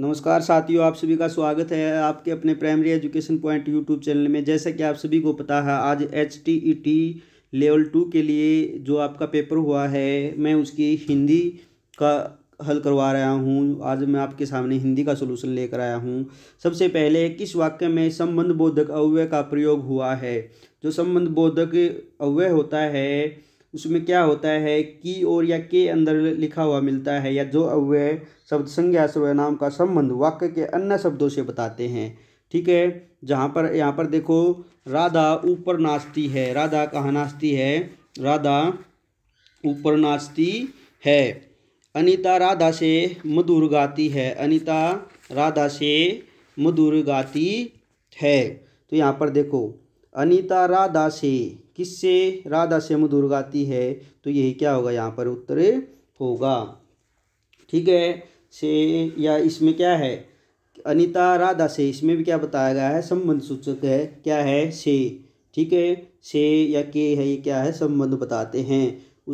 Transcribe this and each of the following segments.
नमस्कार साथियों आप सभी का स्वागत है आपके अपने primary education point YouTube channel में जैसा कि आप सभी को पता है आज H T E T level two के लिए जो आपका पेपर हुआ है मैं उसकी हिंदी का हल करवा रहा हूँ आज मैं आपके सामने हिंदी का सोलूशन लेकर आया हूँ सबसे पहले किस वाक्य में संबंध बोधक अव्यय का प्रयोग हुआ है जो संबंध बोधक अव्यय होता है उसमें क्या होता है की और या के अंदर लिखा हुआ मिलता है या जो अव्यय शब्द संज्ञा सर्वनाम का संबंध वाक्य के अन्य शब्दों से बताते हैं ठीक है जहाँ पर यहाँ पर देखो राधा ऊपर नाचती है राधा कहाँ नाचती है राधा ऊपर नाचती है अनीता राधा से मधुर गाती है अनीता राधा से मधुर गाती है तो यहाँ पर देखो अनीता राधा से किससे राधा से मधुर गाती है तो यही क्या होगा यहाँ पर उत्तर होगा ठीक है से या इसमें क्या है अनिता राधा से इसमें भी क्या बताया गया है संबंध सूचक है क्या है से ठीक है से या के है ये क्या है संबंध बताते हैं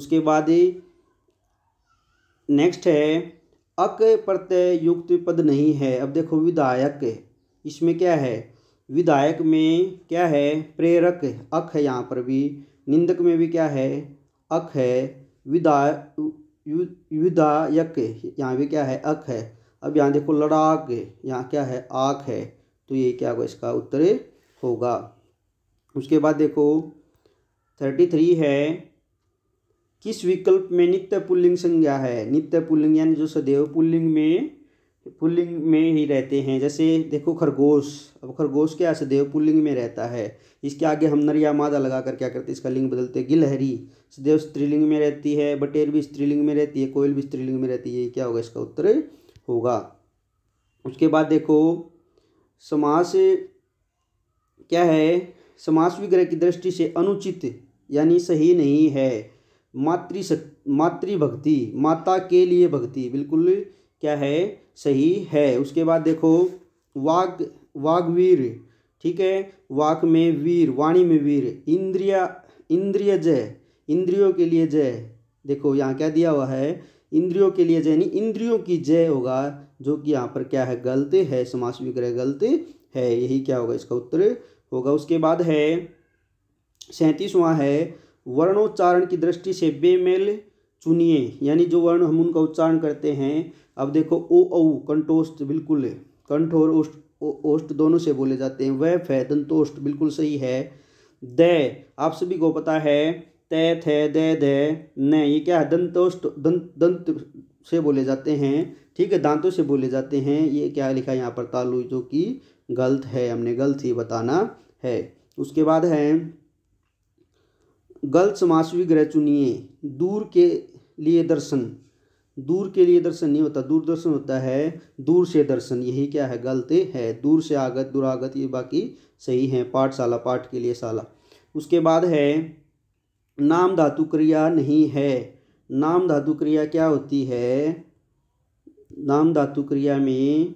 उसके बाद नेक्स्ट है अक प्रत्यय युक्त पद नहीं है अब देखो विधायक इसमें क्या है विधायक में क्या है प्रेरक अख है यहाँ पर भी निंदक में भी क्या है अख है विधाय विधायक यहाँ भी क्या है अख है अब यहाँ देखो लड़ाक यहाँ क्या है आख है तो ये क्या होगा इसका उत्तर होगा उसके बाद देखो थर्टी थ्री है किस विकल्प में नित्य पुल्लिंग संज्ञा है नित्य पुल्लिंग यानी जो सदैव पुल्लिंग में पुल्लिंग में ही रहते हैं जैसे देखो खरगोश अब खरगोश क्या से देव पुल्लिंग में रहता है इसके आगे हम नर या मादा लगा कर क्या करते हैं इसका लिंग बदलते हैं गिलहरी सदैव स्त्रीलिंग में रहती है बटेर भी स्त्रीलिंग में रहती है कोयल भी स्त्रीलिंग में रहती है क्या होगा इसका उत्तर होगा उसके बाद देखो समास क्या है समास विग्रह की दृष्टि से अनुचित यानी सही नहीं है मातृ मातृभक्ति माता के लिए भक्ति बिल्कुल क्या है सही है उसके बाद देखो वाग वाग्वीर ठीक है वाक में वीर वाणी में वीर इंद्रिया इंद्रिय जय इंद्रियों के लिए जय देखो यहाँ क्या दिया हुआ है इंद्रियों के लिए जय नहीं इंद्रियों की जय होगा जो कि यहाँ पर क्या है गलत है समास विग्रह गलत है यही क्या होगा इसका उत्तर होगा उसके बाद है सैंतीसवां है वर्णोच्चारण की दृष्टि से बेमेल चुनिए यानी जो वर्ण हम उनका उच्चारण करते हैं अब देखो ओ औ कंठोष्ठ बिल्कुल कंठ और ओष्ठ ओष्ट दोनों से बोले जाते हैं वह फै दंतोष्ठ बिल्कुल सही है द आप सभी को पता है तय थे दे दे न ये क्या है दंतोष्ट दंत दंत से बोले जाते हैं ठीक है दांतों से बोले जाते हैं ये क्या लिखा है यहाँ पर तालु जो कि गलत है हमने गलत ही बताना है उसके बाद है गलत समास विग्रह चुनिए दूर के लिए दर्शन दूर के लिए दर्शन नहीं होता दूरदर्शन होता है दूर से दर्शन यही क्या है गलत है दूर से आगत दुरागत ये बाकी सही है पाठशाला पाठ के लिए शाला उसके बाद है नाम धातु क्रिया नहीं है नाम धातु क्रिया क्या होती है नाम धातु क्रिया में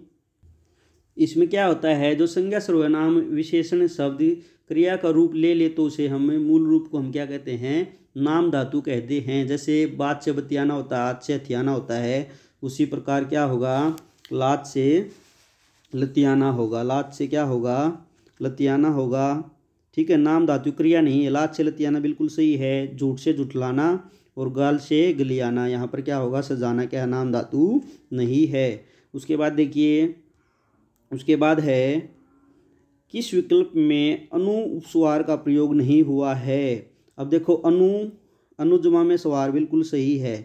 इसमें क्या होता है जो संज्ञा सर्वनाम विशेषण शब्द क्रिया का रूप ले ले तो उसे हमें मूल रूप को हम क्या कहते हैं नाम धातु कहते हैं जैसे बात से बतियाना होता है आज से हथियाना होता है उसी प्रकार क्या होगा लात से लतियाना होगा लात से क्या होगा लतियाना होगा ठीक है नाम धातु क्रिया नहीं है लात से लतियाना बिल्कुल सही है झूठ से जुटलाना और गाल से गलियाना यहाँ पर क्या होगा सजाना क्या नाम धातु नहीं है उसके बाद देखिए उसके बाद है किस विकल्प में अनुपस्वार का प्रयोग नहीं हुआ है अब देखो अनु अनुजमा में सवार बिल्कुल सही है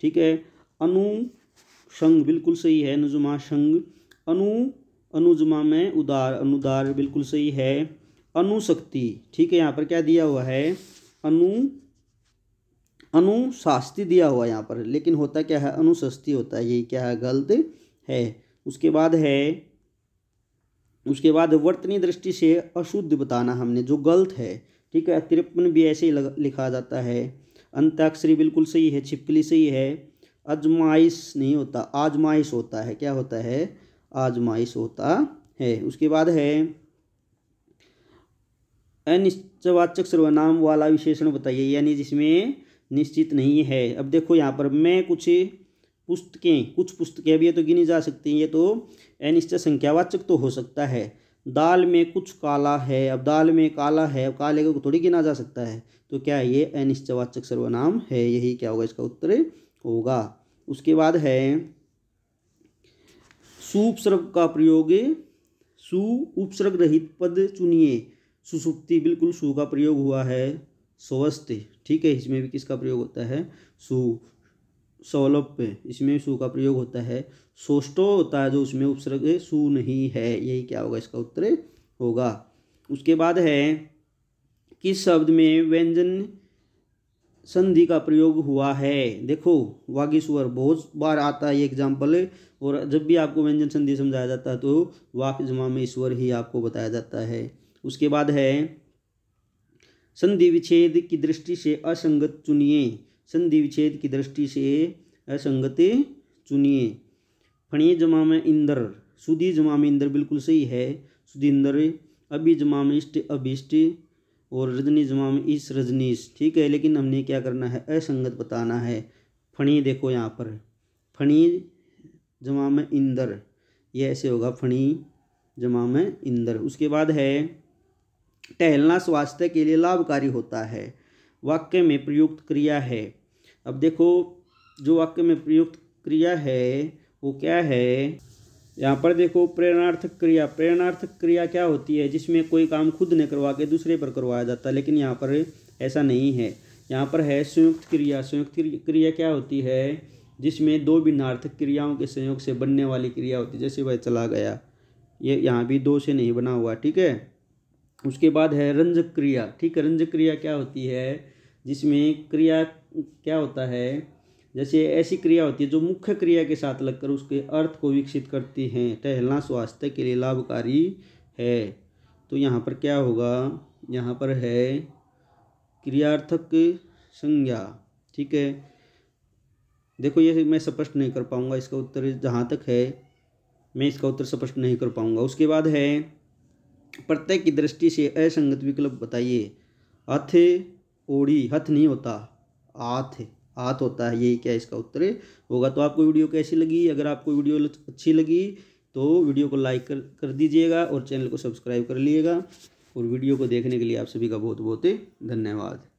ठीक है अनु संग बिल्कुल सही है अनुजुमा संग अनु अनुजमा में उदार अनुदार बिल्कुल सही है अनुशक्ति ठीक है यहाँ पर क्या दिया हुआ है अनु अनुशास्ति दिया हुआ है यहाँ पर लेकिन होता क्या है अनुशस्ति होता है यही क्या है गलत है उसके बाद है उसके बाद वर्तनी दृष्टि से अशुद्ध बताना हमने जो गलत है ठीक है तिरपन भी ऐसे ही लिखा जाता है अंताक्षरी बिल्कुल सही है छिपकली सही है आजमाइश नहीं होता आजमाइश होता है क्या होता है आजमाइश होता है उसके बाद है अनिश्चवाचक सर्वनाम वाला विशेषण बताइए यानी जिसमें निश्चित नहीं है अब देखो यहाँ पर मैं कुछ पुस्तकें कुछ पुस्तकें भी ये तो गिनी जा सकती हैं ये तो अनिश्चय संख्यावाचक तो हो सकता है दाल में कुछ काला है अब दाल में काला है अब काले को थोड़ी गिना जा सकता है तो क्या ये अनिश्चवाचक सर्वनाम है यही क्या होगा इसका उत्तर होगा उसके बाद है सुपसर्ग का प्रयोग सु उपसर्ग रहित पद चुनिए सुसुप्ति बिल्कुल सु का प्रयोग हुआ है स्वस्थ ठीक है इसमें भी किसका प्रयोग होता है सु सवलप पे इसमें सु का प्रयोग होता है सोष्टो होता है जो उसमें उपसर्ग सु नहीं है यही क्या होगा इसका उत्तर होगा उसके बाद है किस शब्द में व्यंजन संधि का प्रयोग हुआ है देखो वागीश्वर बहुत बार आता है ये एग्जाम्पल और जब भी आपको व्यंजन संधि समझाया जाता है तो वाक जमा में ईश्वर ही आपको बताया जाता है उसके बाद है संधि विच्छेद की दृष्टि से असंगत चुनिए संधि विच्छेद की दृष्टि से असंगते चुनिए फणी जमा में इंदर सुधी जमा में इंदर बिल्कुल सही है सुधींदर अभी जमा में इष्ट अभिष्ट और रजनी जमा में इस रजनीश ठीक है लेकिन हमने क्या करना है असंगत बताना है फणी देखो यहाँ पर फणी जमा में इंदर यह ऐसे होगा फणी जमा में इंदर उसके बाद है टहलना स्वास्थ्य के लिए लाभकारी होता है वाक्य में प्रयुक्त क्रिया है अब देखो जो वाक्य में प्रयुक्त क्रिया है वो क्या है यहाँ पर देखो प्रेरणार्थक क्रिया प्रेरणार्थक क्रिया क्या होती है जिसमें कोई काम खुद ने करवा के दूसरे पर करवाया जाता है लेकिन यहाँ पर ऐसा नहीं है यहाँ पर है संयुक्त क्रिया संयुक्त क्रिया क्या होती है जिसमें दो भिन्नार्थक क्रियाओं के संयोग से बनने वाली क्रिया होती है जैसे वह चला गया ये यह यहाँ भी दो से नहीं बना हुआ ठीक है उसके बाद है रंजक क्रिया ठीक है रंजक क्रिया क्या होती है जिसमें क्रिया क्या होता है जैसे ऐसी क्रिया होती है जो मुख्य क्रिया के साथ लगकर उसके अर्थ को विकसित करती हैं टहलना स्वास्थ्य के लिए लाभकारी है तो यहाँ पर क्या होगा यहाँ पर है क्रियार्थक संज्ञा ठीक है देखो ये मैं स्पष्ट नहीं कर पाऊँगा इसका उत्तर जहाँ तक है मैं इसका उत्तर स्पष्ट नहीं कर पाऊँगा उसके बाद है प्रत्यय की दृष्टि से असंगत विकल्प बताइए अथ ओड़ी हथ नहीं होता आथ हाथ होता है यही क्या इसका उत्तर होगा तो आपको वीडियो कैसी लगी अगर आपको वीडियो अच्छी लगी तो वीडियो को लाइक कर कर दीजिएगा और चैनल को सब्सक्राइब कर लीजिएगा और वीडियो को देखने के लिए आप सभी का बहुत बहुत धन्यवाद